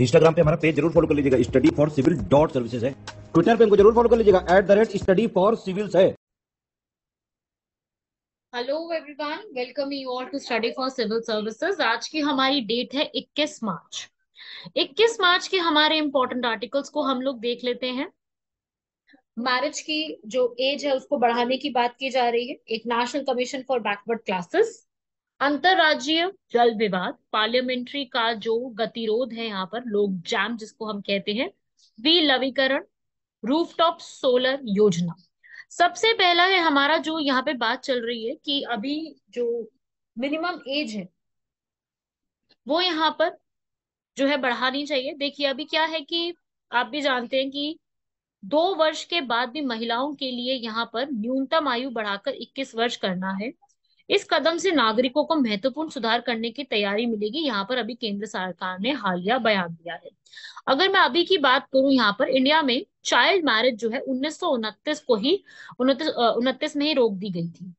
Instagram पे हमारा page जरूर फॉलो कर लीजिएगा study for civil dot services है ट्विटर पे हमको जरूर फॉलो कर लीजिएगा at the rate study for civils है hello everyone welcome you all to study for civil services आज की हमारी डेट है 21 मार्च 21 मार्च के हमारे इंपॉर्टेंट आर्टिकल्स को हम लोग देख लेते हैं मैरिज की जो एज है उसको बढ़ाने की बात की जा रही है एक National Commission for Backward Classes अंतरराज्यीय जल विवाद पार्लियामेंट्री का जो गतिरोध है यहाँ पर लोग जैम जिसको हम कहते हैं विलवीकरण रूफटॉप सोलर योजना सबसे पहला है हमारा जो यहाँ पे बात चल रही है कि अभी जो मिनिमम एज है वो यहाँ पर जो है बढ़ानी चाहिए देखिए अभी क्या है कि आप भी जानते हैं कि दो वर्ष के बाद भी महिलाओं के लिए यहाँ पर न्यूनतम आयु बढ़ाकर 21 वर्ष करना है इस कदम से नागरिकों को महत्वपूर्ण सुधार करने की तैयारी मिलेगी यहाँ पर अभी केंद्र सरकार ने हालिया बयान दिया है अगर मैं अभी की बात करूं यहाँ पर इंडिया में चाइल्ड मैरिज जो है उन्नीस को ही उनतीस में ही रोक दी गई थी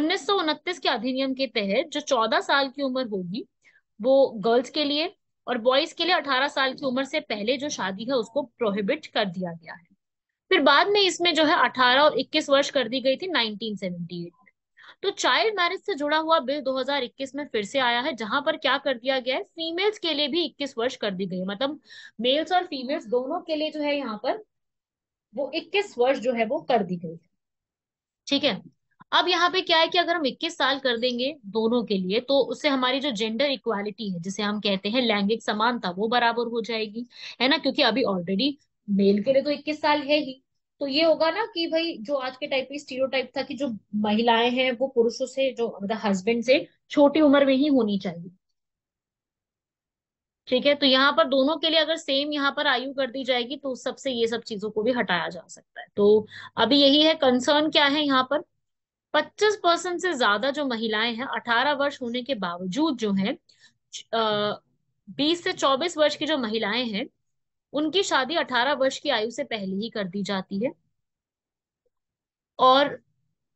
उन्नीस के अधिनियम के तहत जो 14 साल की उम्र होगी वो गर्ल्स के लिए और बॉयज के लिए 18 साल की उम्र से पहले जो शादी है उसको प्रोहिबिट कर दिया गया है फिर बाद में इसमें जो है 18 और 21 वर्ष कर दी गई थी 1978 में तो चाइल्ड मैरिज से जुड़ा हुआ बिल 2021 में फिर से आया है जहां पर क्या कर दिया गया है फीमेल्स के लिए भी 21 वर्ष कर दी गई है मतलब मेल्स और फीमेल्स दोनों के लिए जो है यहाँ पर वो 21 वर्ष जो है वो कर दी गई ठीक है अब यहाँ पे क्या है कि अगर हम 21 साल कर देंगे दोनों के लिए तो उससे हमारी जो जेंडर इक्वालिटी है जिसे हम कहते हैं लैंगिक समानता वो बराबर हो जाएगी है ना क्योंकि अभी ऑलरेडी मेल के लिए तो 21 साल है ही तो ये होगा ना कि भाई जो आज के टाइप में स्टीरियो था कि जो महिलाएं हैं वो पुरुषों से जो मतलब हस्बैंड से छोटी उम्र में ही होनी चाहिए ठीक है तो यहाँ पर दोनों के लिए अगर सेम यहाँ पर आयु कर दी जाएगी तो उस सबसे ये सब चीजों को भी हटाया जा सकता है तो अभी यही है कंसर्न क्या है यहाँ पर 25 परसेंट से ज्यादा जो महिलाएं हैं 18 वर्ष होने के बावजूद जो है बीस से चौबीस वर्ष की जो महिलाएं हैं उनकी शादी 18 वर्ष की आयु से पहले ही कर दी जाती है और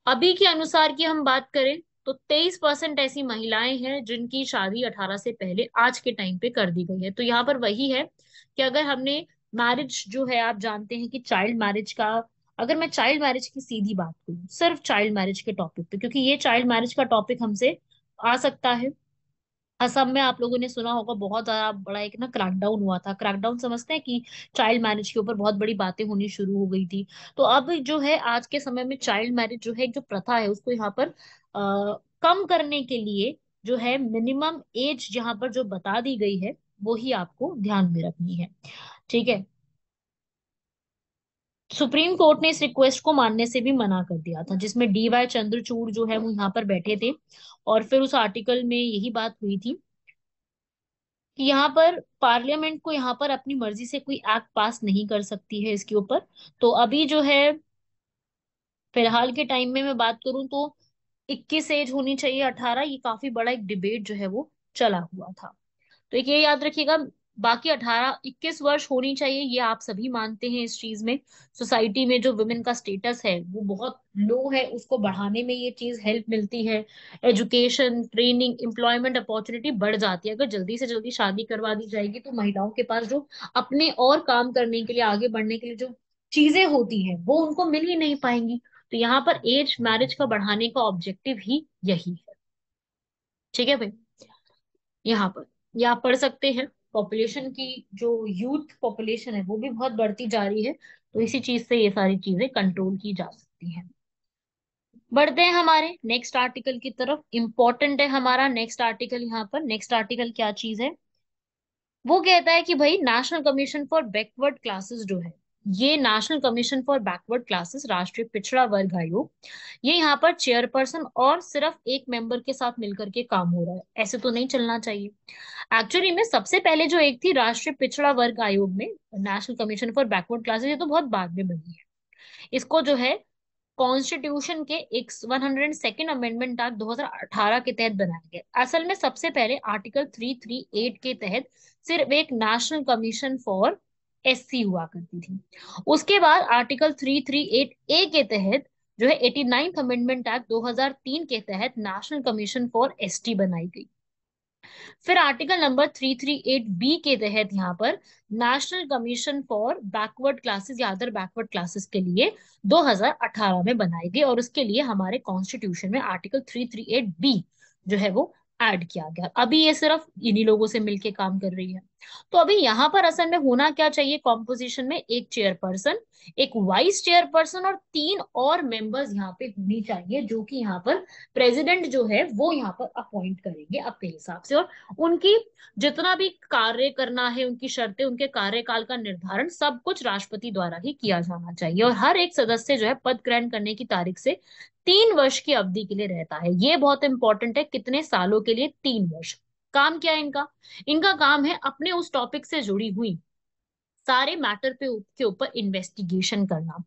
अभी के अनुसार की हम बात करें तो 23 परसेंट ऐसी महिलाएं हैं जिनकी शादी 18 से पहले आज के टाइम पे कर दी गई है तो यहाँ पर वही है कि अगर हमने मैरिज जो है आप जानते हैं कि चाइल्ड मैरिज का अगर मैं चाइल्ड मैरिज की सीधी बात करूँ सिर्फ चाइल्ड मैरिज के टॉपिक पे क्योंकि ये चाइल्ड मैरिज का टॉपिक हमसे आ सकता है असम में आप लोगों ने सुना होगा बहुत ज्यादा बड़ा एक ना क्रैकडाउन हुआ था क्रैकडाउन समझते हैं कि चाइल्ड मैरिज के ऊपर बहुत बड़ी बातें होनी शुरू हो गई थी तो अब जो है आज के समय में चाइल्ड मैरिज जो है जो प्रथा है उसको यहाँ पर आ, कम करने के लिए जो है मिनिमम एज यहाँ पर जो बता दी गई है वो ही आपको ध्यान में रखनी है ठीक है सुप्रीम कोर्ट ने इस रिक्वेस्ट को मानने से भी मना कर दिया था जिसमें डी वाई चंद्रचूड़ जो है वो यहाँ पर बैठे थे और फिर उस आर्टिकल में यही बात हुई थी कि यहाँ पर पार्लियामेंट को यहाँ पर अपनी मर्जी से कोई एक्ट पास नहीं कर सकती है इसके ऊपर तो अभी जो है फिलहाल के टाइम में मैं बात करूं तो 21 एज होनी चाहिए 18 ये काफी बड़ा एक डिबेट जो है वो चला हुआ था तो एक ये याद रखिएगा बाकी अठारह इक्कीस वर्ष होनी चाहिए ये आप सभी मानते हैं इस चीज में सोसाइटी में जो वुमेन का स्टेटस है वो बहुत लो है उसको बढ़ाने में ये चीज हेल्प मिलती है एजुकेशन ट्रेनिंग एम्प्लॉयमेंट अपॉर्चुनिटी बढ़ जाती है अगर जल्दी से जल्दी शादी करवा दी जाएगी तो महिलाओं के पास जो अपने और काम करने के लिए आगे बढ़ने के लिए जो चीजें होती है वो उनको मिल ही नहीं पाएंगी तो यहाँ पर एज मैरिज का बढ़ाने का ऑब्जेक्टिव ही यही है ठीक है भाई यहाँ पर ये आप पढ़ सकते हैं पॉपुलेशन की जो यूथ पॉपुलेशन है वो भी बहुत बढ़ती जा रही है तो इसी चीज से ये सारी चीजें कंट्रोल की जा सकती हैं बढ़ते हैं हमारे नेक्स्ट आर्टिकल की तरफ इंपॉर्टेंट है हमारा नेक्स्ट आर्टिकल यहाँ पर नेक्स्ट आर्टिकल क्या चीज है वो कहता है कि भाई National Commission for Backward Classes जो है ये National Commission for Backward Classes राष्ट्रीय पिछड़ा वर्ग आयोग ये यहाँ पर चेयरपर्सन और सिर्फ एक मेंबर के साथ मिलकर के काम हो रहा है ऐसे तो नहीं चलना चाहिए एक्चुअली में सबसे पहले जो एक थी राष्ट्रीय पिछड़ा वर्ग आयोग में National Commission for Backward Classes ये तो बहुत बाद में बनी है इसको जो है कॉन्स्टिट्यूशन के एक one hundred second amendment act दो के तहत बनाया गया असल में सबसे पहले आर्टिकल थ्री के तहत सिर्फ एक नेशनल कमीशन फॉर एस हुआ करती थी उसके बाद आर्टिकल 338 ए के तहत जो है एटी नाइन्थ अमेंडमेंट एक्ट 2003 के तहत नेशनल कमीशन फॉर एसटी बनाई गई फिर आर्टिकल नंबर 338 बी के तहत यहाँ पर National Commission for Backward Classes या अदर बैकवर्ड क्लासेस के लिए 2018 में बनाई गई और उसके लिए हमारे कॉन्स्टिट्यूशन में आर्टिकल 338 बी जो है वो ऐड किया गया अभी ये सिर्फ इन्हीं लोगों से मिलके काम कर रही है तो अभी यहाँ पर असल में होना क्या चाहिए कॉम्पोजिशन में एक चेयरपर्सन एक वाइस चेयरपर्सन और तीन और मेंबर्स यहाँ पे होनी चाहिए जो कि यहाँ पर प्रेसिडेंट जो है वो यहाँ पर अपॉइंट करेंगे अपने हिसाब से और उनकी जितना भी कार्य करना है उनकी शर्तें उनके कार्यकाल का निर्धारण सब कुछ राष्ट्रपति द्वारा ही किया जाना चाहिए और हर एक सदस्य जो है पद ग्रहण करने की तारीख से तीन वर्ष की अवधि के लिए रहता है ये बहुत इंपॉर्टेंट है कितने सालों के लिए तीन वर्ष काम क्या है इनका इनका काम है अपने उस टॉपिक से जुड़ी हुई सारे मैटर पे के ऊपर इन्वेस्टिगेशन करना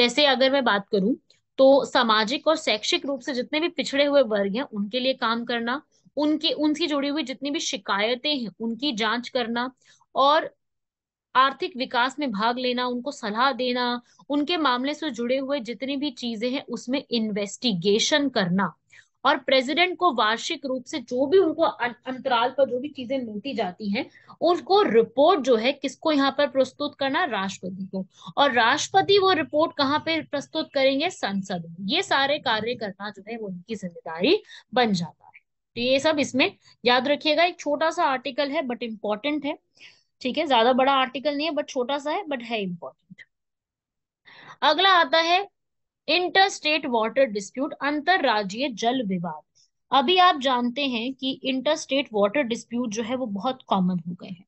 जैसे अगर मैं बात करूं तो सामाजिक और शैक्षिक रूप से जितने भी पिछड़े हुए वर्ग हैं उनके लिए काम करना उनके उनसे जुड़ी हुई जितनी भी शिकायतें हैं उनकी जांच करना और आर्थिक विकास में भाग लेना उनको सलाह देना उनके मामले से जुड़े हुए जितनी भी चीजें हैं उसमें इन्वेस्टिगेशन करना और प्रेसिडेंट को वार्षिक रूप से जो भी उनको अं-, अंतराल पर जो भी चीजें मिलती जाती हैं उनको रिपोर्ट जो है किसको यहाँ पर प्रस्तुत करना राष्ट्रपति को और राष्ट्रपति वो रिपोर्ट कहाँ पे प्रस्तुत करेंगे संसद में ये सारे कार्य करना जो है वो उनकी जिम्मेदारी बन जाता है तो ये सब इसमें याद रखिएगा एक छोटा सा आर्टिकल है बट इम्पोर्टेंट है ठीक है ज्यादा बड़ा आर्टिकल नहीं है बट छोटा सा है बट है इम्पोर्टेंट अगला आता है इंटर स्टेट वाटर डिस्प्यूट अंतरराज्यीय जल विवाद अभी आप जानते हैं कि इंटर स्टेट वाटर डिस्प्यूट जो है वो बहुत कॉमन हो गए हैं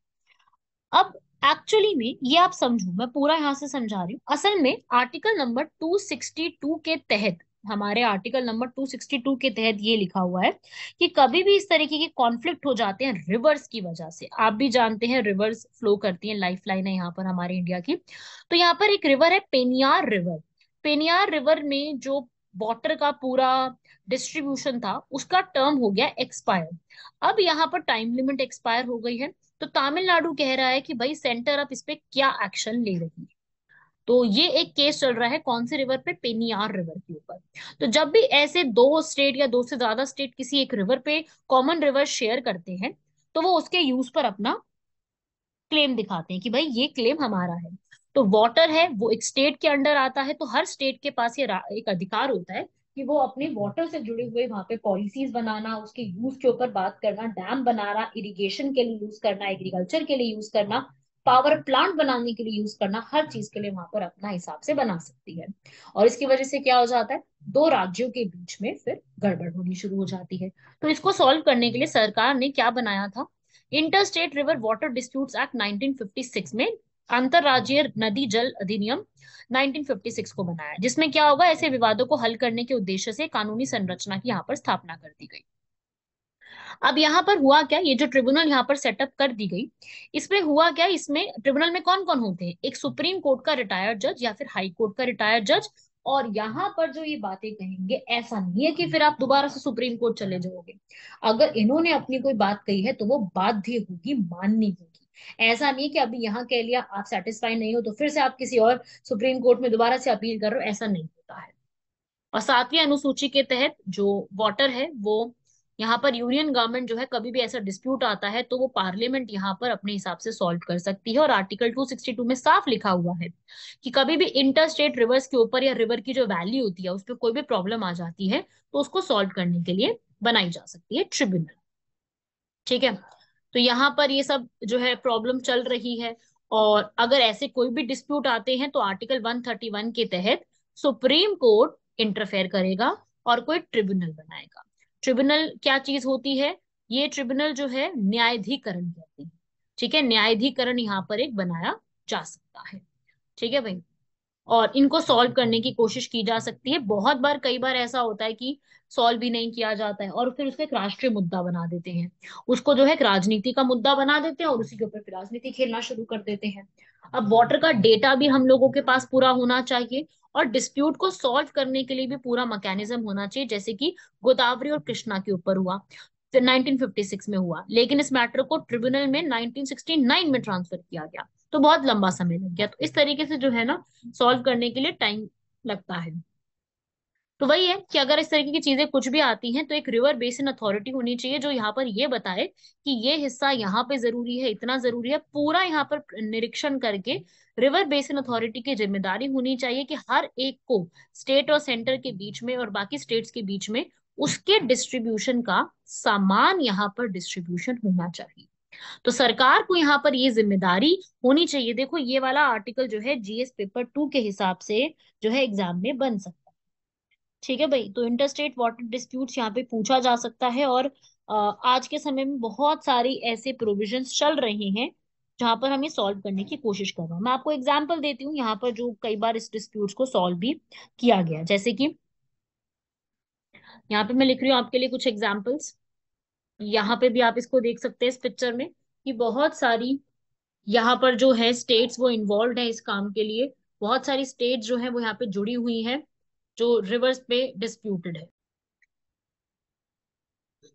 अब एक्चुअली में ये आप समझो मैं पूरा यहाँ से समझा रही हूँ असल में आर्टिकल नंबर 262 के तहत हमारे आर्टिकल नंबर 262 के तहत ये लिखा हुआ है कि कभी भी इस तरीके के कॉन्फ्लिक्ट हो जाते हैं रिवर्स की वजह से आप भी जानते हैं रिवर्स फ्लो करती हैं लाइफ लाइन है यहाँ पर हमारे इंडिया की तो यहाँ पर एक रिवर है पेनियार रिवर पेनियार रिवर में जो वॉटर का पूरा डिस्ट्रीब्यूशन था उसका टर्म हो गया एक्सपायर अब यहाँ पर टाइम लिमिट एक्सपायर हो गई है तो तमिलनाडु कह रहा है कि भाई सेंटर अब इस पर क्या एक्शन ले रही है तो ये एक केस चल रहा है कौन से रिवर पे पेनियार रिवर के ऊपर तो जब भी ऐसे दो स्टेट या दो से ज्यादा स्टेट किसी एक रिवर पे कॉमन रिवर शेयर करते हैं तो वो उसके यूज पर अपना क्लेम दिखाते हैं कि भाई ये क्लेम हमारा है तो वाटर है वो एक स्टेट के अंडर आता है तो हर स्टेट के पास ये एक अधिकार होता है कि वो अपने वाटर से जुड़े हुए वहां पे पॉलिसीज बनाना उसके यूज के ऊपर बात करना डैम बनाना इरिगेशन के लिए यूज करना एग्रीकल्चर के लिए यूज करना पावर प्लांट बनाने के लिए यूज करना हर चीज के लिए वहां पर अपना हिसाब से बना सकती है और इसकी वजह से क्या हो जाता है दो राज्यों के बीच में फिर गड़बड़ होनी शुरू हो जाती है तो इसको सॉल्व करने के लिए सरकार ने क्या बनाया था inter state river water disputes act 1956 में अंतरराज्यीय नदी जल अधिनियम 1956 को बनाया जिसमें क्या होगा ऐसे विवादों को हल करने के उद्देश्य से कानूनी संरचना की यहाँ पर स्थापना कर दी गई अब यहाँ पर हुआ क्या ये जो ट्रिब्यूनल यहाँ पर सेटअप कर दी गई इसमें हुआ क्या इसमें ट्रिब्यूनल में कौन कौन होते हैं एक सुप्रीम कोर्ट का रिटायर्ड जज या फिर हाई कोर्ट का रिटायर्ड जज और यहाँ पर जो ये बातें कहेंगे ऐसा नहीं है कि फिर आप दोबारा से सुप्रीम कोर्ट चले जाओगे अगर इन्होंने अपनी कोई बात कही है तो वो बाध्य होगी माननी होगी ऐसा नहीं कि अभी यहाँ कह लिया आप सेटिस्फाई नहीं हो तो फिर से आप किसी और सुप्रीम कोर्ट में दोबारा से अपील कर रहे हो ऐसा नहीं होता है और सातवीं अनुसूची के तहत जो वॉटर है वो यहाँ पर यूनियन गवर्नमेंट जो है कभी भी ऐसा डिस्प्यूट आता है तो वो पार्लियामेंट यहाँ पर अपने हिसाब से सॉल्व कर सकती है और आर्टिकल 262 में साफ लिखा हुआ है कि कभी भी इंटर स्टेट रिवर्स के ऊपर या रिवर की जो वैल्यू होती है उस पर कोई भी प्रॉब्लम आ जाती है तो उसको सॉल्व करने के लिए बनाई जा सकती है ट्रिब्यूनल ठीक है तो यहाँ पर ये सब जो है प्रॉब्लम चल रही है और अगर ऐसे कोई भी डिस्प्यूट आते हैं तो आर्टिकल 131 के तहत सुप्रीम कोर्ट इंटरफेयर करेगा और कोई ट्रिब्यूनल बनाएगा ट्रिब्यूनल क्या चीज होती है ये ट्रिब्यूनल जो है न्यायाधिकरण कहते हैं ठीक है न्यायाधिकरण यहाँ पर एक बनाया जा सकता है ठीक है भाई और इनको सॉल्व करने की कोशिश की जा सकती है बहुत बार कई बार ऐसा होता है कि सॉल्व भी नहीं किया जाता है और फिर उसको एक राष्ट्रीय मुद्दा बना देते हैं उसको जो है राजनीति का मुद्दा बना देते हैं और उसी के ऊपर राजनीति खेलना शुरू कर देते हैं अब वाटर का डेटा भी हम लोगों के पास पूरा होना चाहिए और डिस्प्यूट को सॉल्व करने के लिए भी पूरा मैकेनिज्म होना चाहिए जैसे कि गोदावरी और कृष्णा के ऊपर हुआ 1956 में हुआ लेकिन इस मैटर को ट्रिब्यूनल में 1969 में ट्रांसफर किया गया तो बहुत लंबा समय लग गया तो इस तरीके से जो है ना सॉल्व करने के लिए टाइम लगता है तो वही है कि अगर इस तरीके की चीजें कुछ भी आती हैं तो एक रिवर बेसिन अथॉरिटी होनी चाहिए जो यहाँ पर ये बताए कि ये हिस्सा यहाँ पे जरूरी है इतना जरूरी है पूरा यहाँ पर निरीक्षण करके रिवर बेसिन अथॉरिटी की जिम्मेदारी होनी चाहिए कि हर एक को स्टेट और सेंटर के बीच में और बाकी स्टेट्स के बीच में उसके डिस्ट्रीब्यूशन का सामान यहाँ पर डिस्ट्रीब्यूशन होना चाहिए तो सरकार को यहाँ पर ये जिम्मेदारी होनी चाहिए देखो ये वाला आर्टिकल जो है जीएस पेपर टू के हिसाब से जो है एग्जाम में बन सकता ठीक है भाई तो इंटरस्टेट वाटर डिस्प्यूट्स यहाँ पे पूछा जा सकता है और आज के समय में बहुत सारी ऐसे प्रोविजन चल रहे हैं जहां पर हमें सॉल्व करने की कोशिश कर रहा हूँ मैं आपको एग्जाम्पल देती हूँ यहाँ पर जो कई बार इस डिस्प्यूट को सॉल्व भी किया गया जैसे कि यहाँ पे मैं लिख रही हूँ आपके लिए कुछ एग्जाम्पल्स यहाँ पे भी आप इसको देख सकते हैं इस पिक्चर में कि बहुत सारी यहाँ पर जो है स्टेट्स वो इन्वॉल्व है इस काम के लिए बहुत सारी स्टेट्स जो है वो यहाँ पे जुड़ी हुई हैं जो रिवर्स पे डिस्प्यूटेड है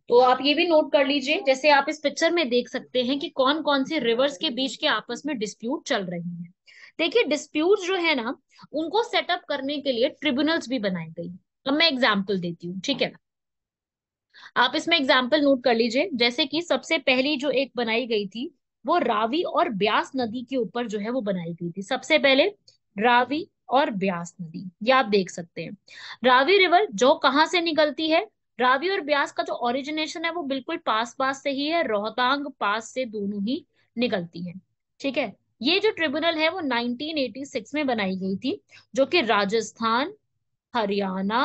तो आप ये भी नोट कर लीजिए जैसे आप इस पिक्चर में देख सकते हैं कि कौन कौन से रिवर्स के बीच के आपस में डिस्प्यूट चल रहे हैं देखिए डिस्प्यूट जो है ना उनको सेटअप करने के लिए ट्रिब्यूनल्स भी बनाए गए अब मैं एग्जाम्पल देती हूँ ठीक है ना आप इसमें एग्जाम्पल नोट कर लीजिए जैसे कि सबसे पहली जो एक बनाई गई थी वो रावी और ब्यास नदी के ऊपर जो है वो बनाई गई थी सबसे पहले रावी और ब्यास नदी ये आप देख सकते हैं रावी रिवर जो कहाँ से निकलती है रावी और ब्यास का जो ओरिजिनेशन है वो बिल्कुल पास पास से ही है रोहतांग पास से दोनों ही निकलती है ठीक है ये जो ट्रिब्यूनल है वो 1986 में बनाई गई थी जो कि राजस्थान हरियाणा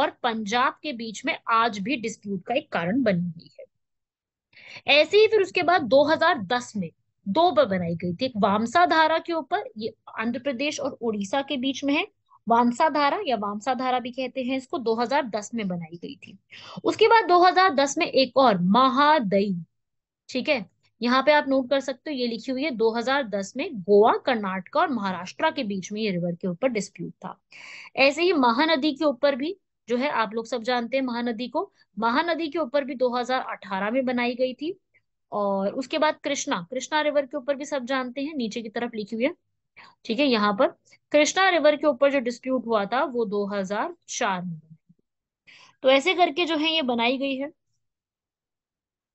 और पंजाब के बीच में आज भी डिस्प्यूट का एक कारण बनी हुई है ऐसे ही फिर उसके बाद 2010 में दो पर बनाई गई थी एक वामसा धारा के ऊपर ये आंध्र प्रदेश और उड़ीसा के बीच में है वामसा धारा या वामसा धारा भी कहते हैं इसको 2010 में बनाई गई थी उसके बाद 2010 में एक और महादई ठीक है यहाँ पे आप नोट कर सकते हो ये लिखी हुई है 2010 में गोवा कर्नाटका और महाराष्ट्र के बीच में ये रिवर के ऊपर डिस्प्यूट था ऐसे ही महानदी के ऊपर भी जो है आप लोग सब जानते हैं महानदी को महानदी के ऊपर भी 2018 में बनाई गई थी और उसके बाद कृष्णा कृष्णा रिवर के ऊपर भी सब जानते हैं नीचे की तरफ लिखी हुई है ठीक है यहाँ पर कृष्णा रिवर के ऊपर जो डिस्प्यूट हुआ था वो 2004 में तो ऐसे करके जो है ये बनाई गई है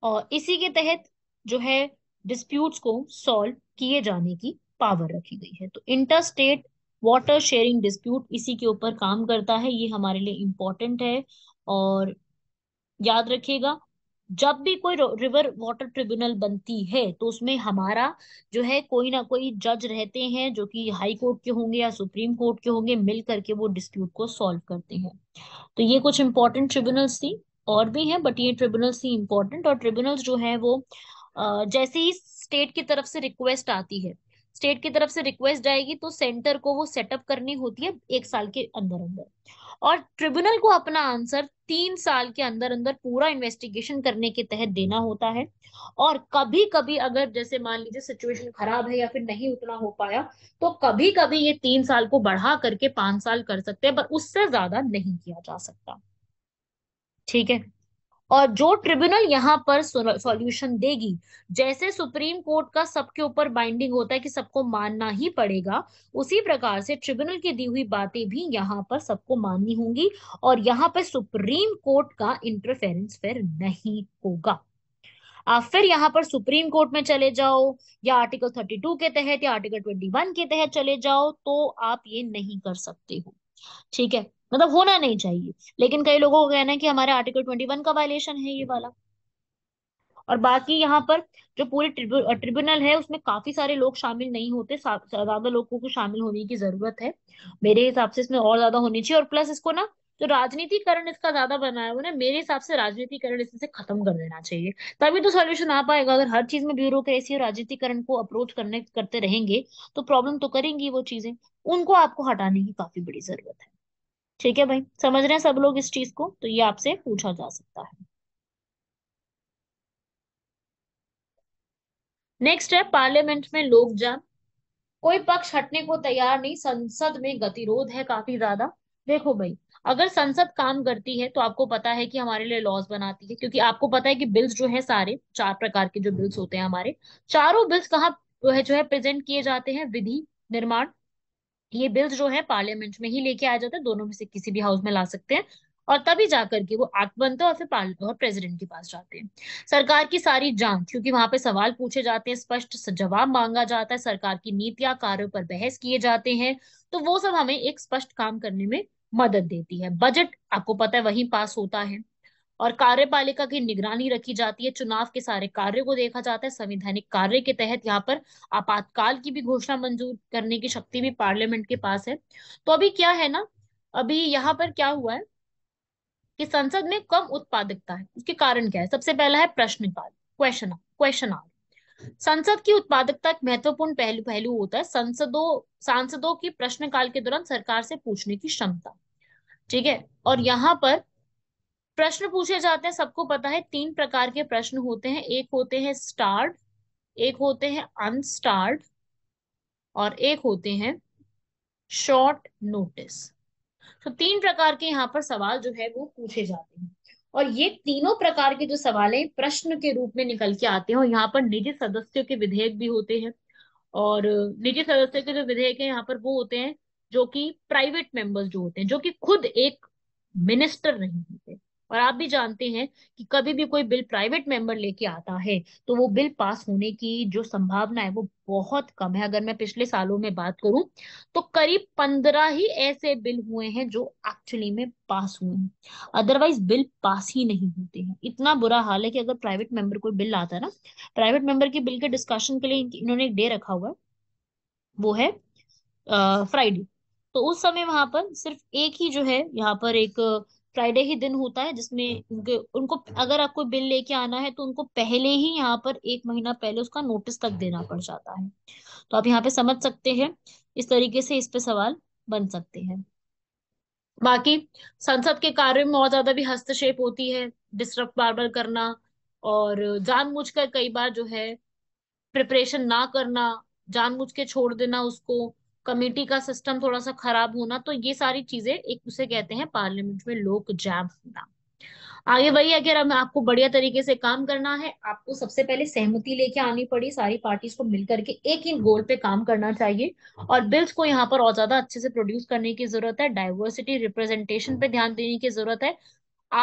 और इसी के तहत जो है डिस्प्यूट्स को सॉल्व किए जाने की पावर रखी गई है तो inter state water sharing dispute इसी के ऊपर काम करता है ये हमारे लिए इम्पोर्टेंट है और याद रखिएगा जब भी कोई रिवर वाटर ट्रिब्यूनल बनती है तो उसमें हमारा जो है कोई ना कोई जज रहते हैं जो कि हाई कोर्ट के होंगे या सुप्रीम कोर्ट के होंगे मिल करके वो डिस्प्यूट को सॉल्व करते हैं तो ये कुछ इंपॉर्टेंट ट्रिब्यूनल्स थी और भी हैं बट ये ट्रिब्यूनल्स थी इंपॉर्टेंट और ट्रिब्यूनल्स जो है वो जैसे ही स्टेट की तरफ से रिक्वेस्ट आती है स्टेट की तरफ से रिक्वेस्ट आएगी तो सेंटर को वो सेटअप करनी होती है एक साल के अंदर अंदर और ट्रिब्यूनल को अपना आंसर तीन साल के अंदर अंदर पूरा इन्वेस्टिगेशन करने के तहत देना होता है और कभी कभी अगर जैसे मान लीजिए सिचुएशन खराब है या फिर नहीं उतना हो पाया तो कभी कभी ये तीन साल को बढ़ा करके पांच साल कर सकते हैं पर उससे ज्यादा नहीं किया जा सकता ठीक है और जो ट्रिब्यूनल यहाँ पर सॉल्यूशन देगी जैसे सुप्रीम कोर्ट का सबके ऊपर बाइंडिंग होता है कि सबको मानना ही पड़ेगा उसी प्रकार से ट्रिब्यूनल की दी हुई बातें भी यहाँ पर सबको माननी होंगी और यहाँ पर सुप्रीम कोर्ट का इंटरफेरेंस फिर नहीं होगा आप फिर यहाँ पर सुप्रीम कोर्ट में चले जाओ या आर्टिकल 32 के तहत या आर्टिकल 21 के तहत चले जाओ तो आप ये नहीं कर सकते हो ठीक है मतलब होना नहीं चाहिए लेकिन कई लोगों का कहना है कि हमारे आर्टिकल ट्वेंटी वन का वायलेशन है ये हम्म। वाला और बाकी यहाँ पर जो ट्रिब्यू ट्रिब्यूनल है उसमें काफी सारे लोग शामिल नहीं होते ज्यादा लोगों को शामिल होने की जरूरत है मेरे हिसाब से इसमें और ज्यादा होनी चाहिए और प्लस इसको ना जो राजनीतिकरण इसका ज्यादा बनाया हुआ ना मेरे हिसाब से राजनीतिकरण इससे खत्म कर देना चाहिए तभी तो सोल्यूशन आ पाएगा अगर हर चीज में ब्यूरोक्रेसी और राजनीतिकरण को अप्रोच करने करते रहेंगे तो प्रॉब्लम तो करेंगी वो चीजें उनको आपको हटाने की काफी बड़ी जरूरत है ठीक है भाई समझ रहे हैं सब लोग इस चीज को तो ये आपसे पूछा जा सकता है नेक्स्ट है पार्लियामेंट में लोक जान कोई पक्ष हटने को तैयार नहीं संसद में गतिरोध है काफी ज्यादा देखो भाई अगर संसद काम करती है तो आपको पता है कि हमारे लिए लॉज बनाती है क्योंकि आपको पता है कि बिल्स जो है सारे चार प्रकार के जो बिल्स होते हैं हमारे चारों बिल्स कहाँ जो है प्रेजेंट किए जाते हैं विधि निर्माण ये बिल्स जो है पार्लियामेंट में ही लेके आ जाते हैं दोनों में से किसी भी हाउस में ला सकते हैं और तभी जाकर के वो एक्ट बनते है और फिर पार्लियामेंट और प्रेसिडेंट के पास जाते हैं सरकार की सारी जांच क्योंकि वहां पे सवाल पूछे जाते हैं स्पष्ट जवाब मांगा जाता है सरकार की नीतियां कार्यों पर बहस किए जाते हैं तो वो सब हमें एक स्पष्ट काम करने में मदद देती है बजट आपको पता है वही पास होता है और कार्यपालिका की निगरानी रखी जाती है चुनाव के सारे कार्य को देखा जाता है संवैधानिक कार्य के तहत यहाँ पर आपातकाल की भी घोषणा मंजूर करने की शक्ति भी पार्लियामेंट के पास है तो अभी क्या है ना अभी यहाँ पर क्या हुआ है कि संसद में कम उत्पादकता है उसके कारण क्या है सबसे पहला है प्रश्नकाल क्वेश्चन क्वेश्चन आर संसद की उत्पादकता एक महत्वपूर्ण पहलू पहलू होता है संसदों सांसदों की प्रश्नकाल के दौरान सरकार से पूछने की क्षमता ठीक है और यहाँ पर प्रश्न पूछे जाते हैं सबको पता है तीन प्रकार के प्रश्न होते हैं एक होते हैं स्टार्ड एक होते हैं अनस्टार्ड और एक होते हैं शॉर्ट नोटिस तो तीन प्रकार के यहाँ पर सवाल जो है वो पूछे जाते हैं और ये तीनों प्रकार के जो सवाल है प्रश्न के रूप में निकल के आते हैं और यहाँ पर निजी सदस्यों के विधेयक भी होते हैं और निजी सदस्यों के जो विधेयक है यहाँ पर वो होते हैं जो कि प्राइवेट मेंबर्स जो होते हैं जो कि खुद एक मिनिस्टर नहीं होते और आप भी जानते हैं कि कभी भी कोई बिल प्राइवेट मेंबर लेके आता है तो वो बिल पास होने की जो संभावना है वो बहुत कम है अगर मैं पिछले सालों में बात करूं तो करीब पंद्रह ही ऐसे बिल हुए हैं जो एक्चुअली में पास हुए हैं अदरवाइज बिल पास ही नहीं होते हैं इतना बुरा हाल है कि अगर प्राइवेट मेंबर कोई बिल आता है ना प्राइवेट मेंबर के बिल के डिस्कशन के लिए इन्होंने एक डे रखा हुआ वो है फ्राइडे तो उस समय वहां पर सिर्फ एक ही जो है यहाँ पर एक फ्राइडे ही दिन होता है जिसमें हम्म। उनके उनको अगर आपको बिल लेके आना है तो उनको पहले ही यहाँ पर एक महीना पहले उसका नोटिस तक देना पड़ जाता है तो आप यहाँ पे समझ सकते हैं इस तरीके से इस पे सवाल बन सकते हैं बाकी संसद के कार्य में बहुत ज्यादा भी हस्तक्षेप होती है डिस्टर्ब बार बार करना और जानबूझकर कई बार जो है प्रिपरेशन ना करना जानबूझ के छोड़ देना उसको कमेटी का सिस्टम थोड़ा सा खराब होना तो ये सारी चीजें एक उसे कहते हैं पार्लियामेंट में लोक जैम होना आगे वही अगर हम आपको बढ़िया तरीके से काम करना है आपको सबसे पहले सहमति लेके आनी पड़ी सारी पार्टीज को मिलकर के एक ही गोल पे काम करना चाहिए और बिल्स को यहाँ पर और ज्यादा अच्छे से प्रोड्यूस करने की जरूरत है डाइवर्सिटी रिप्रेजेंटेशन पे ध्यान देने की जरूरत है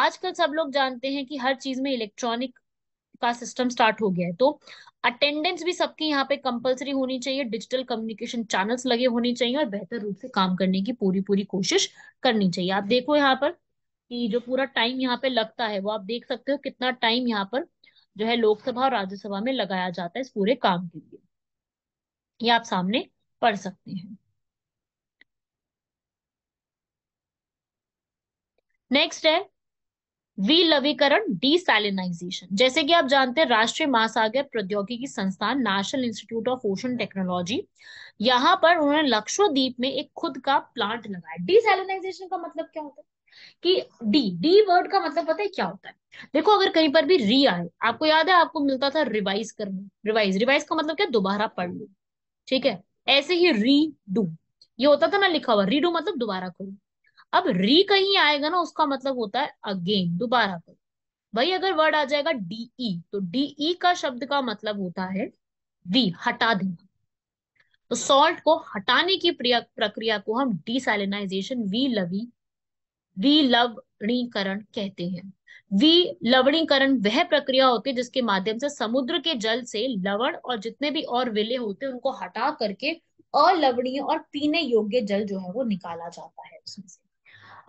आजकल सब लोग जानते हैं कि हर चीज में इलेक्ट्रॉनिक का सिस्टम स्टार्ट हो गया है तो अटेंडेंस भी सबकी यहाँ पे कंपलसरी होनी चाहिए डिजिटल कम्युनिकेशन चैनल्स लगे होने चाहिए और बेहतर रूप से काम करने की पूरी पूरी कोशिश करनी चाहिए आप देखो यहाँ पर कि जो पूरा टाइम यहाँ पे लगता है वो आप देख सकते हो कितना टाइम यहाँ पर जो है लोकसभा और राज्यसभा में लगाया जाता है इस पूरे काम के लिए ये आप सामने पढ़ सकते हैं नेक्स्ट है विलवीकरण डीसैलिनाइजेशन जैसे कि आप जानते हैं राष्ट्रीय महासागर प्रौद्योगिकी संस्थान National Institute of Ocean Technology यहां पर उन्होंने लक्षद्वीप में एक खुद का प्लांट लगाया डीसैलिनाइजेशन का मतलब क्या होता है कि डी डी वर्ड का मतलब पता है क्या होता है देखो अगर कहीं पर भी री आए आपको याद है आपको मिलता था रिवाइज करना रिवाइज रिवाइज का मतलब क्या दोबारा पढ़ लो ठीक है ऐसे ही री डू ये होता था ना लिखा हुआ रीडू मतलब दोबारा करो अब री कहीं आएगा ना उसका मतलब होता है अगेन दोबारा कर वही अगर वर्ड आ जाएगा डीई तो डीई का शब्द का मतलब होता है री हटा देना तो सॉल्ट को हटाने की प्रक्रिया को हम डिसलिनाइजेशन वी लवी वी लवणीकरण कहते हैं वी लवणीकरण वह प्रक्रिया होती है जिसके माध्यम से समुद्र के जल से लवण और जितने भी और विले होते हैं उनको हटा करके अलवणीय और पीने योग्य जल जो है वो निकाला जाता है उसमें से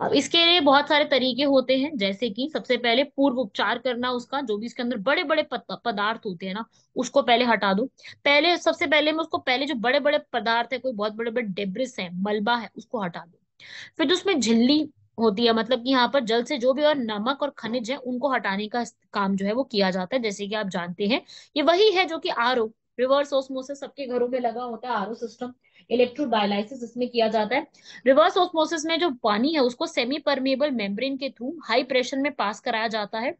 अब इसके लिए बहुत सारे तरीके होते हैं जैसे कि सबसे पहले पूर्व उपचार करना उसका जो भी इसके अंदर बड़े बड़े पदार्थ होते हैं ना उसको पहले हटा दो पहले सबसे पहले मैं उसको पहले जो बड़े बड़े पदार्थ है कोई बहुत बड़े बड़े डेब्रिस है मलबा है उसको हटा दो फिर जो उसमें झिल्ली होती है मतलब कि यहाँ पर जल से जो भी और नमक और खनिज है उनको हटाने का काम जो है वो किया जाता है जैसे कि आप जानते हैं ये वही है जो कि आर रिवर्स ओसमोसिस सबके घरों में लगा होता है आरओ सिस्टम इलेक्ट्रोडायलाइसिस इसमें किया जाता है रिवर्स ऑस्मोसिस में जो पानी है उसको सेमी परमेबल मेम्ब्रेन के थ्रू हाई प्रेशर में पास कराया जाता है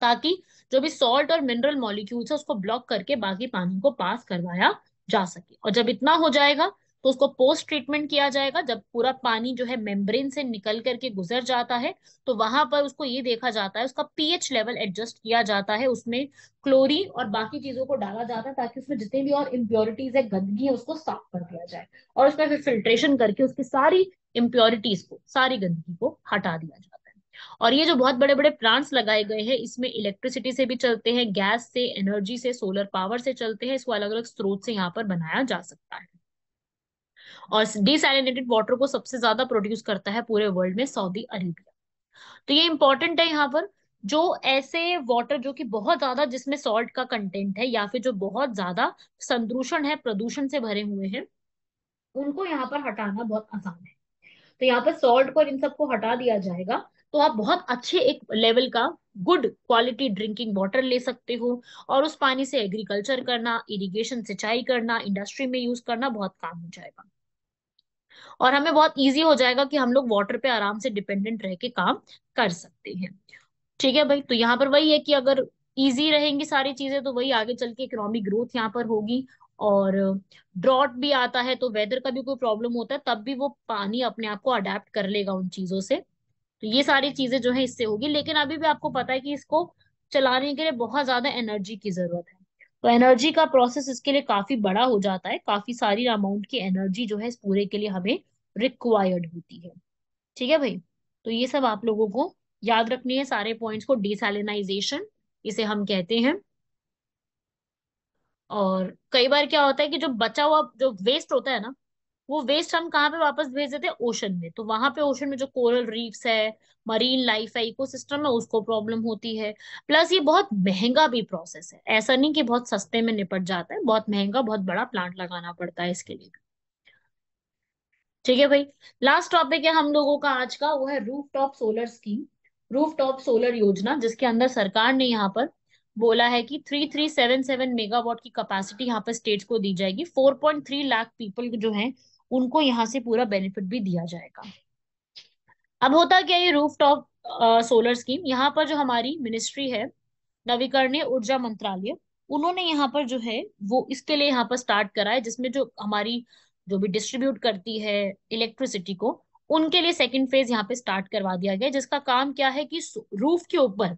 ताकि जो भी सॉल्ट और मिनरल मॉलिक्यूल्स है उसको ब्लॉक करके बाकी पानी को पास करवाया जा सके और जब इतना हो जाएगा तो उसको पोस्ट ट्रीटमेंट किया जाएगा जब पूरा पानी जो है मेम्ब्रेन से निकल करके गुजर जाता है तो वहां पर उसको ये देखा जाता है उसका पीएच लेवल एडजस्ट किया जाता है उसमें क्लोरीन और बाकी चीजों को डाला जाता है ताकि उसमें जितनी भी और इम्प्योरिटीज है गंदगी है उसको साफ कर दिया जाए और उसमें फिर फिल्ट्रेशन करके उसकी सारी इम्प्योरिटीज को सारी गंदगी को हटा दिया जाता है और ये जो बहुत बड़े बड़े प्लांट्स लगाए गए हैं इसमें इलेक्ट्रिसिटी से भी चलते हैं गैस से एनर्जी से सोलर पावर से चलते हैं इसको अलग अलग स्रोत से यहाँ पर बनाया जा सकता है और डिसलिनेटेड वाटर को सबसे ज्यादा प्रोड्यूस करता है पूरे वर्ल्ड में सऊदी अरेबिया तो ये इंपॉर्टेंट है यहाँ पर जो ऐसे वाटर जो कि बहुत ज्यादा जिसमें सॉल्ट का कंटेंट है या फिर जो बहुत ज्यादा संदूषण है प्रदूषण से भरे हुए हैं उनको यहाँ पर हटाना बहुत आसान है तो यहाँ पर सॉल्ट को इन सबको हटा दिया जाएगा तो आप बहुत अच्छे एक लेवल का गुड क्वालिटी ड्रिंकिंग वाटर ले सकते हो और उस पानी से एग्रीकल्चर करना इरिगेशन सिंचाई करना इंडस्ट्री में यूज करना बहुत काम हो जाएगा और हमें बहुत इजी हो जाएगा कि हम लोग वाटर पे आराम से डिपेंडेंट रह के काम कर सकते हैं ठीक है भाई तो यहाँ पर वही है कि अगर इजी रहेंगी सारी चीजें तो वही आगे चल के इकोनॉमिक ग्रोथ यहाँ पर होगी और ड्रॉट भी आता है तो वेदर का भी कोई प्रॉब्लम होता है तब भी वो पानी अपने आप को अडेप्ट कर लेगा उन चीजों से तो ये सारी चीजें जो है इससे होगी लेकिन अभी भी आपको पता है कि इसको चलाने के लिए बहुत ज्यादा एनर्जी की जरूरत है तो एनर्जी का प्रोसेस इसके लिए काफी बड़ा हो जाता है काफी सारी अमाउंट की एनर्जी जो है इस पूरे के लिए हमें रिक्वायर्ड होती है ठीक है भाई तो ये सब आप लोगों को याद रखनी है सारे पॉइंट्स को डिसलिनाइजेशन इसे हम कहते हैं और कई बार क्या होता है कि जो बचा हुआ जो वेस्ट होता है ना वो वेस्ट हम कहाँ पे वापस भेज देते हैं ओशन में तो वहां पे ओशन में जो कोरल रीफ्स है मरीन लाइफ है इकोसिस्टम है उसको प्रॉब्लम होती है प्लस ये बहुत महंगा भी प्रोसेस है ऐसा नहीं कि बहुत सस्ते में निपट जाता है बहुत महंगा बहुत बड़ा प्लांट लगाना पड़ता है इसके लिए ठीक है भाई लास्ट टॉपिक है हम लोगों का आज का वो है roof top solar scheme roof top solar योजना जिसके अंदर सरकार ने यहाँ पर बोला है कि 3377 मेगावाट की कैपेसिटी यहाँ पर स्टेट्स को दी जाएगी 4.3 लाख पीपल जो हैं उनको यहाँ से पूरा बेनिफिट भी दिया जाएगा अब होता क्या ये रूफ टॉप सोलर स्कीम यहाँ पर जो हमारी मिनिस्ट्री है नवीकरणीय ऊर्जा मंत्रालय उन्होंने यहाँ पर जो है वो इसके लिए यहाँ पर स्टार्ट करा है जिसमें जो हमारी जो भी डिस्ट्रीब्यूट करती है इलेक्ट्रिसिटी को उनके लिए सेकेंड फेज यहाँ पे स्टार्ट करवा दिया गया जिसका काम क्या है कि रूफ के ऊपर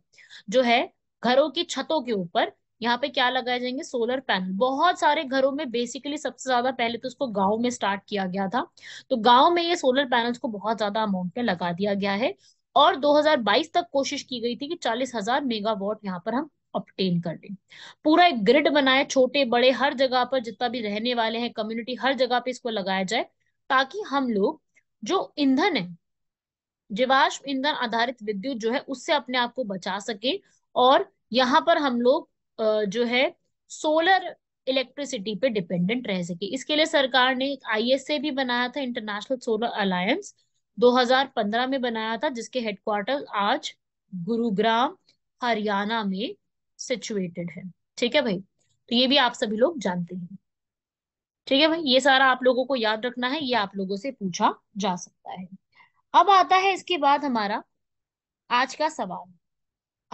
जो है घरों की छतों के ऊपर यहाँ पे क्या लगाए जाएंगे सोलर पैनल बहुत सारे घरों में बेसिकली सबसे ज्यादा पहले तो उसको गाँव में स्टार्ट किया गया था तो गाँव में ये सोलर पैनल्स को बहुत ज्यादा अमाउंट में लगा दिया गया है और 2022 तक कोशिश की गई थी कि चालीस हजार मेगावॉट यहाँ पर हम ऑप्टेन कर लें पूरा एक ग्रिड बनाए छोटे बड़े हर जगह पर जितना भी रहने वाले हैं कम्युनिटी हर जगह पे इसको लगाया जाए ताकि हम लोग जो ईंधन है जीवाश्म ईंधन आधारित विद्युत जो है उससे अपने आप को बचा सके और यहाँ पर हम लोग जो है सोलर इलेक्ट्रिसिटी पे डिपेंडेंट रह सके इसके लिए सरकार ने एक आईएसए भी बनाया था इंटरनेशनल सोलर अलायंस 2015 में बनाया था जिसके हेडक्वार्टर आज गुरुग्राम हरियाणा में सिचुएटेड है ठीक है भाई तो ये भी आप सभी लोग जानते हैं ठीक है भाई ये सारा आप लोगों को याद रखना है ये आप लोगों से पूछा जा सकता है अब आता है इसके बाद हमारा आज का सवाल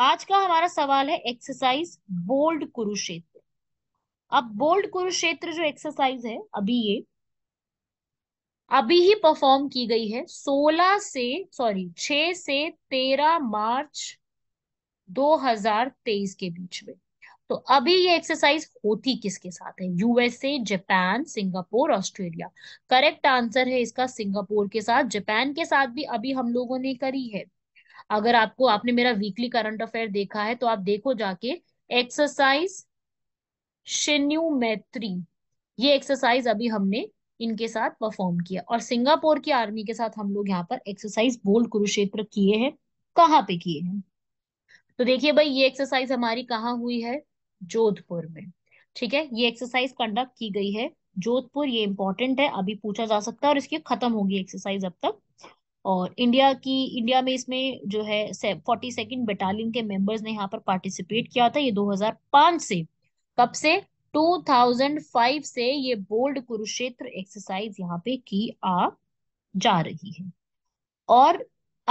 आज का हमारा सवाल है एक्सरसाइज बोल्ड कुरुक्षेत्र अब बोल्ड कुरुक्षेत्र जो एक्सरसाइज है अभी ये अभी ही परफॉर्म की गई है 16 से सॉरी 6 से 13 मार्च 2023 के बीच में तो अभी ये एक्सरसाइज होती किसके साथ है USA Japan Singapore Australia correct answer है इसका सिंगापुर के साथ जापान के साथ भी अभी हम लोगों ने करी है अगर आपको आपने मेरा वीकली करंट अफेयर देखा है तो आप देखो जाके एक्सरसाइज शिन्यूमेत्री ये एक्सरसाइज अभी हमने इनके साथ परफॉर्म किया और सिंगापुर की आर्मी के साथ हम लोग यहाँ पर एक्सरसाइज बोल्ड कुरुक्षेत्र किए हैं कहाँ पे किए हैं तो देखिए भाई ये एक्सरसाइज हमारी कहाँ हुई है जोधपुर में ठीक है ये एक्सरसाइज कंडक्ट की गई है जोधपुर ये इंपॉर्टेंट है अभी पूछा जा सकता है और इसकी खत्म होगी एक्सरसाइज अब तक और इंडिया की इंडिया में इसमें जो है फोर्टी सेकेंड बटालियन के मेंबर्स ने यहाँ पर पार्टिसिपेट किया था ये 2005 से कब से 2005 से ये बोल्ड कुरुक्षेत्र एक्सरसाइज यहाँ पे की आ जा रही है और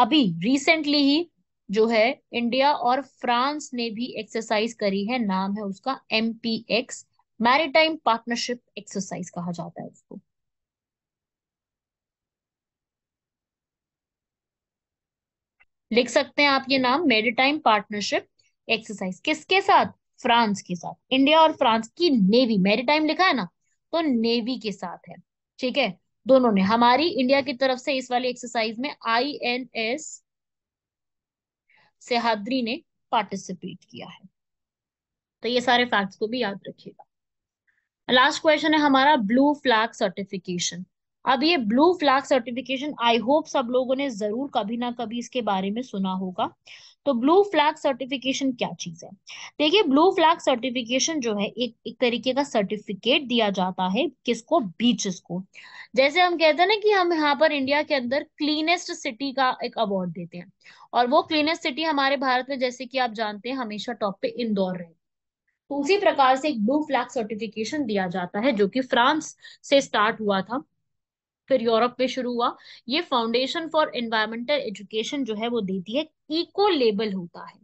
अभी रिसेंटली ही जो है इंडिया और फ्रांस ने भी एक्सरसाइज करी है नाम है उसका M P X maritime partnership exercise कहा जाता है उसको लिख सकते हैं आप ये नाम मेडिटाइम पार्टनरशिप एक्सरसाइज किसके साथ फ्रांस के साथ इंडिया और फ्रांस की नेवी मेरीटाइम लिखा है ना तो नेवी के साथ है ठीक है दोनों ने हमारी इंडिया की तरफ से इस वाली एक्सरसाइज में आई एन एस सेहाद्री ने पार्टिसिपेट किया है तो ये सारे फैक्ट्स को भी याद रखिएगा लास्ट क्वेश्चन है हमारा ब्लू फ्लैग सर्टिफिकेशन अब ये blue flag certification I hope सब लोगों ने जरूर कभी ना कभी इसके बारे में सुना होगा तो ब्लू फ्लैग सर्टिफिकेशन क्या चीज है देखिए ब्लू फ्लैग सर्टिफिकेशन जो है एक एक तरीके का सर्टिफिकेट दिया जाता है किसको बीचेस को जैसे हम कहते हैं ना कि हम यहाँ पर इंडिया के अंदर क्लीनेस्ट सिटी का एक अवार्ड देते हैं और वो क्लीनेस्ट सिटी हमारे भारत में जैसे कि आप जानते हैं हमेशा टॉप पे इंदौर रहे तो उसी प्रकार से एक ब्लू फ्लैग सर्टिफिकेशन दिया जाता है जो कि फ्रांस से स्टार्ट हुआ था फिर यूरोप में शुरू हुआ ये फाउंडेशन फॉर एनवायरमेंटल एजुकेशन जो है वो देती है इको लेबल होता है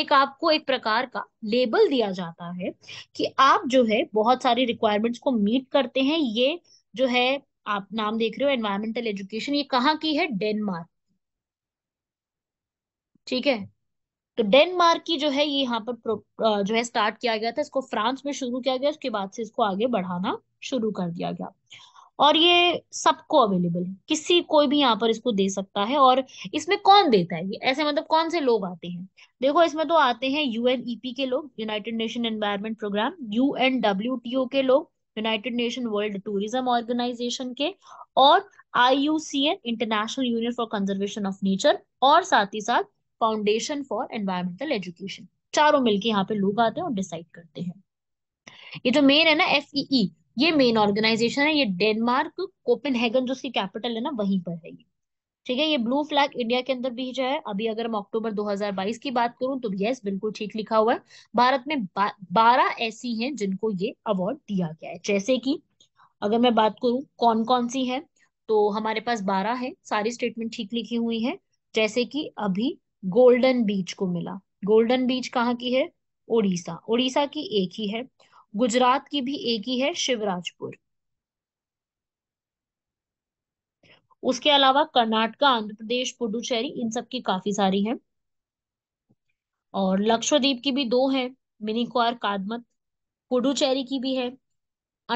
एक आपको एक प्रकार का लेबल दिया जाता है कि आप जो है बहुत सारी रिक्वायरमेंट्स को मीट करते हैं ये जो है आप नाम देख रहे हो एनवायरमेंटल एजुकेशन ये कहाँ की है डेनमार्क ठीक है तो डेनमार्क की जो है ये यहाँ पर जो है स्टार्ट किया गया था इसको फ्रांस में शुरू किया गया उसके बाद से इसको आगे बढ़ाना शुरू कर दिया गया और ये सबको अवेलेबल है किसी कोई भी यहाँ पर इसको दे सकता है और इसमें कौन देता है ये ऐसे मतलब कौन से लोग आते हैं देखो इसमें तो आते हैं यूएनईपी e के लोग United Nation Environment Programme UNWTO के लोग United Nation World Tourism Organization के और IUCN International Union for Conservation of Nature और साथ ही साथ फाउंडेशन फॉर एनवायरमेंटल एजुकेशन चारों मिलके यहाँ पे लोग आते हैं और डिसाइड करते हैं ये जो मेन है ना एफईई ये मेन ऑर्गेनाइजेशन है ये डेनमार्क कोपेनहेगन जो उसकी कैपिटल है ना वहीं पर है ये ठीक है ये ब्लू फ्लैग इंडिया के अंदर भेजा है अभी अगर हम अक्टूबर 2022 की बात करूं तो यस बिल्कुल ठीक लिखा हुआ है भारत में बा, बारह ऐसी हैं जिनको ये अवार्ड दिया गया है जैसे कि अगर मैं बात करूं कौन कौन सी है तो हमारे पास बारह है सारी स्टेटमेंट ठीक लिखी हुई है जैसे कि अभी गोल्डन बीच को मिला गोल्डन बीच कहाँ की है ओडिशा ओडिशा की एक ही है गुजरात की भी एक ही है शिवराजपुर उसके अलावा कर्नाटका आंध्र प्रदेश पुडुचेरी इन सब की काफी सारी हैं और लक्षद्वीप की भी दो है मिनिकॉर कादमत पुडुचेरी की भी है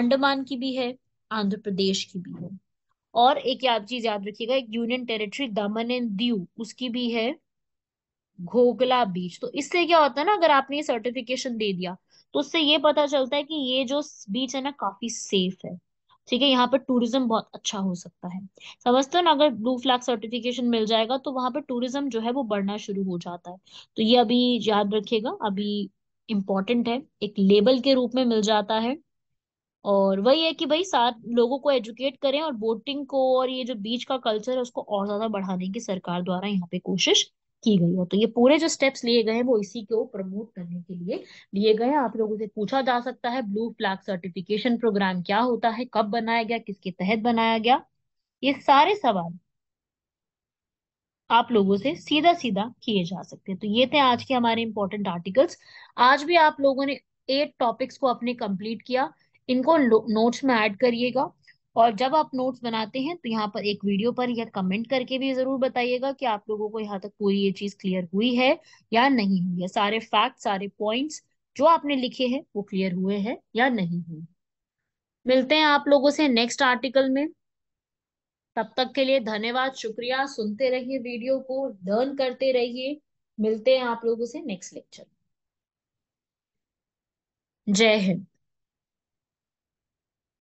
अंडमान की भी है आंध्र प्रदेश की भी है और एक याद चीज याद रखिएगा एक union territory Daman and Diu उसकी भी है घोगला बीच तो इससे क्या होता है ना अगर आपने ये सर्टिफिकेशन दे दिया तो उससे ये पता चलता है कि ये जो बीच है ना काफी सेफ है ठीक है यहाँ पर टूरिज्म बहुत अच्छा हो सकता है समझते हो ना अगर ब्लू फ्लैग सर्टिफिकेशन मिल जाएगा तो वहां पर टूरिज्म जो है वो बढ़ना शुरू हो जाता है तो ये अभी याद रखिएगा अभी इम्पॉर्टेंट है एक लेबल के रूप में मिल जाता है और वही है कि भाई साथ लोगों को एजुकेट करें और बोटिंग को और ये जो बीच का कल्चर है उसको और ज्यादा बढ़ाने की सरकार द्वारा यहाँ पे कोशिश की गई हो तो ये पूरे जो स्टेप्स लिए गए हैं वो इसी को प्रमोट करने के लिए लिए गए आप लोगों से पूछा जा सकता है ब्लू फ्लैग सर्टिफिकेशन प्रोग्राम क्या होता है कब बनाया गया किसके तहत बनाया गया ये सारे सवाल आप लोगों से सीधा सीधा किए जा सकते हैं तो ये थे आज के हमारे इंपॉर्टेंट आर्टिकल्स आज भी आप लोगों ने एट टॉपिक्स को अपने कंप्लीट किया इनको नोट्स में ऐड करिएगा और जब आप नोट्स बनाते हैं तो यहाँ पर एक वीडियो पर या कमेंट करके भी जरूर बताइएगा कि आप लोगों को यहाँ तक पूरी ये चीज क्लियर हुई है या नहीं हुई है सारे फैक्ट सारे पॉइंट्स जो आपने लिखे हैं वो क्लियर हुए हैं या नहीं हुए मिलते हैं आप लोगों से नेक्स्ट आर्टिकल में तब तक के लिए धन्यवाद शुक्रिया सुनते रहिए वीडियो को लर्न करते रहिए मिलते हैं आप लोगों से नेक्स्ट लेक्चर जय हिंद